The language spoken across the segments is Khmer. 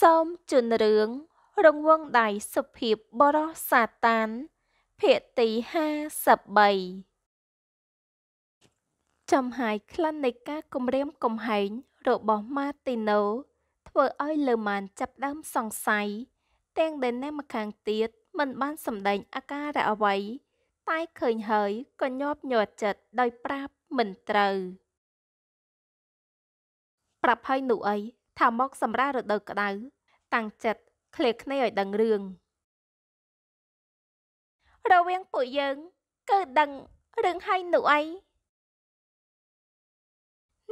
សូមជូនរឿងរង្វង់ដៃសុភាពបរោះសាតាន ភាគទី53ចំហាយក្លិននៃការគំរាមកំហែងរបស់ម៉ាទីណូធ្វើឲ្យលើម៉ាន ចាប់ដើមសង្ស័យទាំងដែលអ្នកម្ខាងទៀតមិនបានសម្ដែងអាការៈអ្វីតែឃើញហើយក៏ញាប់ញ័រចិត្តដោយប្រាប់មិនត្រូវប្រាប់ហើយនោះអីថាមកសម្រាប់រដូវក្តៅតាំងចិត្តឃ្លាគ្នាឲ្យដឹងរឿងរវាងពួកយើងគឺដឹងរឿងហើយនោះអី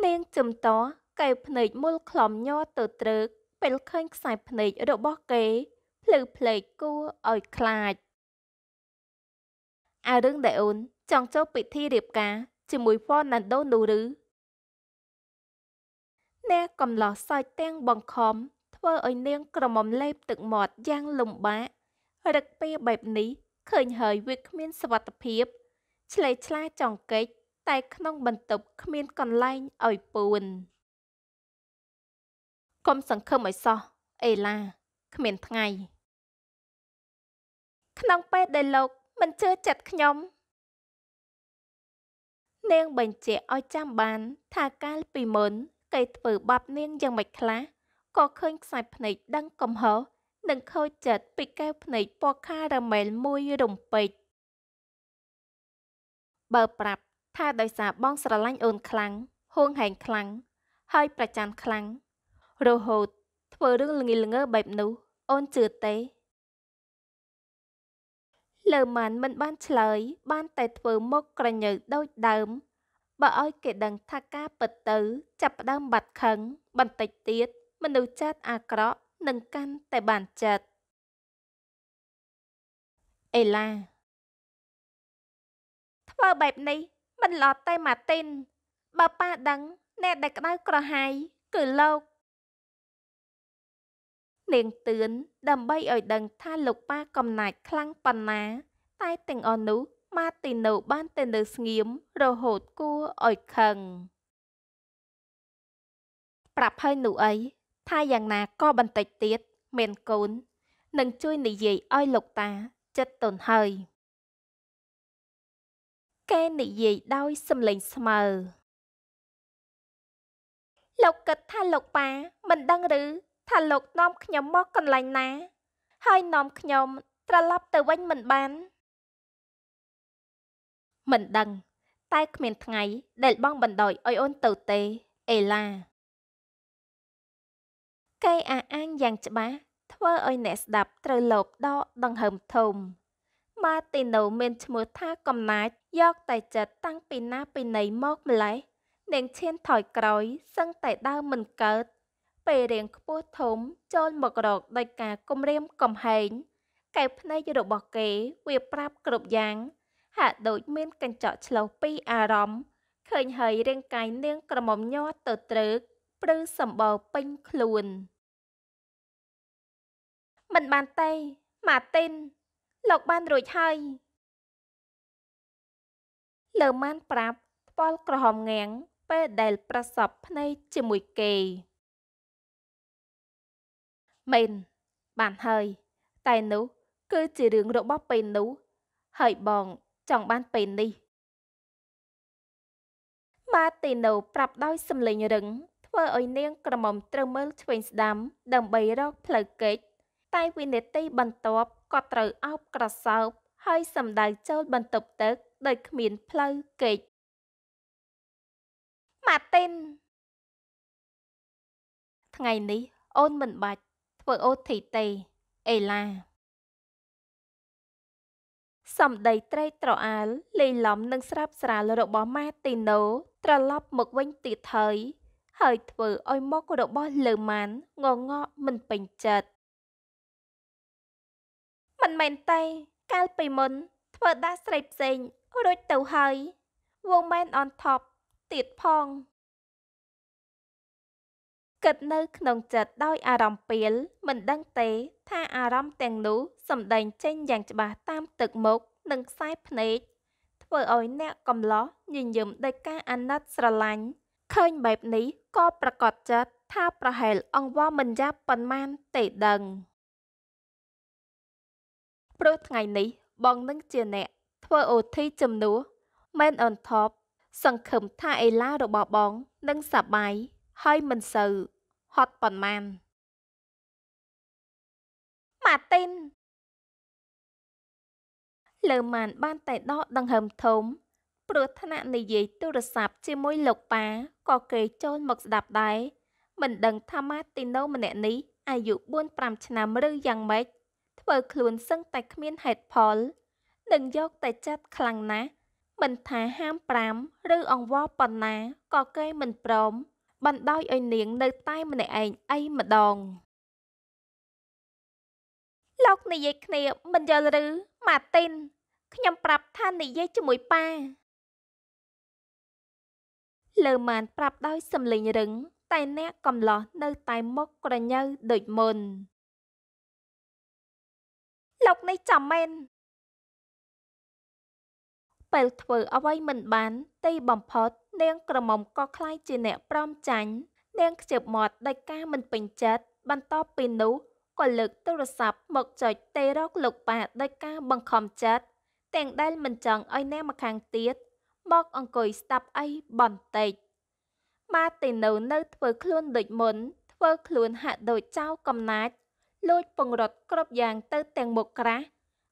នាងចំតកែវភ្នែកមុលខ្លំញ័រទៅត្រឹកពេលឃើញខ្សែភ្នែករបស់គេភ្លឺភ្លេកគួរឲ្យខ្លាច អារឿងដែលអូន ចង់ចូលពិធីរៀបការជាមួយ Fernando នោះឬះកំឡោះសាច់ទាំងបង្ខំធ្វើឲ្យនាងក្រមុំលេបទឹកមាត់យ៉ាងលំបាករឹកពីបែបនេះឃើញហើយវាគ្មាន សវត្ថភាព ឆ្លេឆ្លាចង្កេចតែក្នុងបន្ទប់គ្មានកន្លែងឲ្យពួនកុំសង្ឃឹមឲ្យសោះអេឡាគ្មានថ្ងៃ ក្នុងពេលដែលលោកមិនជឿចិត្តខ្ញុំ នាងបញ្ជាក់ឲ្យចាំបាន ថាកាលពីមុនគេធ្វើបាបនាងយ៉ាងមិនខ្លះក៏ឃើញខ្សែភ្នែកដឹងកំហុសនិងខូចចិត្តពីកែវភ្នែកពណ៌ខារ៉ាមែលមួយរំពេចបើប្រាប់ថាដោយសារបងស្រឡាញ់អូនខ្លាំងហួងហែងខ្លាំងហើយប្រច័ណ្ឌខ្លាំងរហូតធ្វើរឿងល្ងីល្ងើបែបនោះអូនជឿទេលើម៉ានមិនបានឆ្លើយ បាន តែធ្វើមុខក្រញើដូចដើមបើឲ្យគេដឹងថាការពិតទៅ ចាប់ផ្ដើមបាត់ខឹង បន្តិចទៀតមនុស្សចាត់អាក្រក់នឹងកាន់តែបានចិត្តអេឡា ធ្វើបែបនេះ មិនល្អទេម៉ាទីន បើប៉ាដឹងអ្នកដែលក្តៅក្រហាយគឺលោក នាងទឿនដើម្បីឲ្យដឹងថាលោកប៉ាកំណាចខ្លាំងប៉ុណ្ណា តែទាំងអស់នោះម៉ាទីណូបានតែនៅស្ងៀមរហូតគួរឲ្យខឹងប្រាប់ហើយនោះអីថាយ៉ាងណាក៏បន្តិចទៀតមានកូននឹងជួយនិយាយឲ្យលោកតាចិត្តទន់ហើយគេនិយាយដោយសំឡេងស្មើ លោកគិតថាលោកប៉ាមិនដឹងឬថាលោកនាំខ្ញុំមកកន្លែងណា ហើយនាំខ្ញុំត្រឡប់ទៅវិញមិនបានមិនដឹង តែគ្មានថ្ងៃដែលបងបណ្ដោយឲ្យអូនទៅទេអេឡាគេអះអាងយ៉ាងច្បាស់ធ្វើឲ្យអ្នកស្ដាប់ត្រូវលបដកដង្ហើមធំម៉ាទីណូមានឈ្មោះថាកំណាចយកតែចិត្តតាំងពីណាពីណីមកម្លេះនាងឈានថយក្រោយសឹងតែដើរមិនកើត ពេលរៀងខ្ពស់ធំចូលមករកដោយការគំរាមកំហែងកែវភ្នែករបស់គេវាប្រាប់គ្រប់យ៉ាងហាក់ដូចមានកញ្ចក់ឆ្លុះពីអារម្មណ៍ឃើញហើយរាងកាយនាង ក្រមុំញ័រទៅត្រឹកព្រឺសម្បោពេញខ្លួន មិនបានទេម៉ាទីនលោកបានរួចហើយលើម៉ានប្រាប់ថ្ពាល់ក្រហមងាំងពេលដែលប្រសពភ្នែកជាមួយគេមែនបានហើយ តែនោះ គឺជារឿងរបស់ពេលនោះ ហើយបងចង់បានពេលនេះម៉ាទីណូប្រាប់ដោយសំឡេងរឹងធ្វើឲ្យនាងក្រមុំត្រូវមើលឆ្វេងស្ដាំដើម្បីរកផ្លូវគេច តែវិនិតិបន្ទាប់ក៏ត្រូវអោបក្រសោបហើយសម្ដៅចូលបន្ទប់ទឹកដោយគ្មាន ផ្លូវគេចម៉ាទីនថ្ងៃនេះអូនមិនបាច់ធ្វើអូធីទេអេឡាសម្ដីត្រេកត្រអាលលេីឡំនិងស្រាបស្រាលរបស់ម៉ាទីណូត្រឡប់មកវិញទៀតហើយហើយធ្វើឲ្យមុខរបស់លើម៉ានងងក់មិនពេញចិត្តមិនមែនទេកាលពីមុន ធ្វើដាក់ស្រីផ្សេងរួចទៅហើយវងមែនអនថប់ទៀតផងគិតនៅក្នុងចិត្តដោយអារម្មណ៍ពីលមិនដឹងទេថាអារម្មណ៍ទាំងនោះសម្ដែងចេញយ៉ាងច្បាស់តាមទឹកមុខនិងខ្សែភ្នែកធ្វើឲ្យអ្នកកំឡោះញញឹមដោយការអាណិតស្រឡាញ់ឃើញបែបនេះក៏ប្រកាសចិត្តថាប្រហែលអង្វរមិនយ៉ាប់ប៉ុន្មាន ទេដឹង ព្រោះថ្ងៃនេះបងនឹងជាអ្នកធ្វើអូធីជំនួស Man on top សង្ឃឹមថាអេឡារបស់បងនឹងសប្បាយហើយមិនសូវហត់ប៉ុន្មានម៉ាទីនលើម៉ានបានតែដកដង្ហើមធំព្រោះថ្នាក់និយាយទូរស័ព្ទជាមួយលោកប៉ាក៏គេ ចូលមកស្ដាប់ដែរមិនដឹងថាម៉ាទីណូម្នាក់នេះអាយុ4 5ឆ្នាំឬយ៉ាងម៉េចធ្វើខ្លួនសឹងតែគ្មានហេតុផលនឹងយក តែចាត់ខ្លាំងណាស់មិនថាហាម5ឬអង្វរប៉ុណ្ណាក៏គេមិនព្រមបណ្ដោយឲ្យនាងនៅតែម្នាក់ឯងអីម្ដងលោកនិយាយគ្នាមិនយល់ឬម៉ាទីនខ្ញុំប្រាប់ថានិយាយជាមួយប៉ាលើម៉ានប្រាប់ដោយសំលេងរឹង តែអ្នកកំឡោះនៅតែមុខក្រញើដូចមុន លោកនេះចាំមែនពេលធ្វើអ្វីមិនបានទីបំផុតនាងក្រមុំក៏ខ្លាយជាអ្នកព្រមចាញ់នាងខ្ជិបមាត់ដោយការមិនពេញចិត្តបន្ទាប់ពីនោះក៏លើកទូរស័ព្ទមកចុចទេរកលោកប៉ាដោយការបង្ខំចិត្តទាំងដែលមិនចង់ឲ្យអ្នកម្ខាងទៀតមកអង្គុយស្ដាប់អីបន្តិចម៉ាទីណូនៅធ្វើខ្លួនដូចមុនធ្វើខ្លួនហាក់ដូចចៅកំណាច លួចពង្រត់គ្រប់យ៉ាងទៅទាំងមុខក្រាស់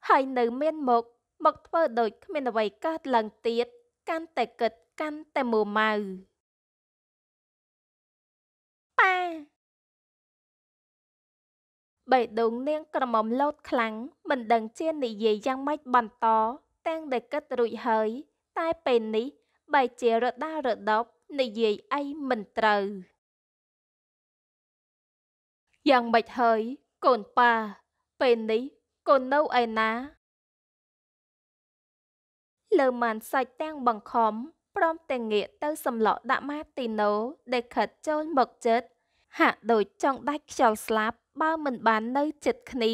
ហើយនៅមានមុខមកធ្វើដូចគ្មានអ្វីកើតឡើងទៀតកាន់តែគិតកាន់តែមួម៉ៅប៉ាបេះដូងនាងក្រមុំលោតខ្លាំងមិនដឹងជានិយាយយ៉ាងម៉េចបន្តទាំងដែលគិតរួចហើយតែពេលនេះបែជារដារដប់និយាយអីមិនត្រូវយ៉ាងម៉េចហើយកូនប៉ាពេលនេះកូននៅឯណាលើមានសាច់ទាំងបង្ខំព្រមទាំងងាកទៅសម្លក់ដាក់ម៉ាទីណូដែលខិតចូលមកជិតហាក់ដូចចង់ដាច់ខ្យល់ស្លាប់បើមិនបាននៅចិត្តគ្នា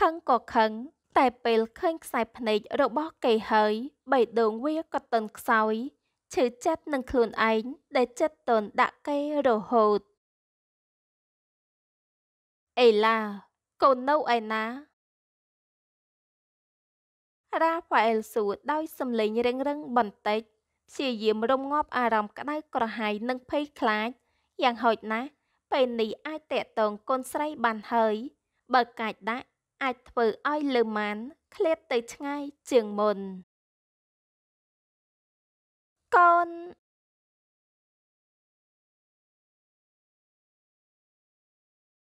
ខឹងក៏ខឹងតែពេលឃើញខ្សែភ្នែករបស់គេហើយបេះដូងវាក៏ទន់ខ្សោយឈឺចិត្តនឹងខ្លួនឯងដែលចិត្តទន់ដាក់គេរហូតអេឡាកូននៅឯណារ៉ាហ្វាអែលសួរដោយសំឡេងរឹងរឹងបន្តិចព្យាយាមរំងាប់អារម្មណ៍ក្តៅក្រហាយនិងភ័យខ្លាច យ៉ាងហោចណាស់ពេលនេះអាចតេតងកូនស្រីបានហើយ បើកាចដាក់អាចធ្វើឲ្យលើម៉ានឃ្លាតទៅឆ្ងាយជាងមុនកូន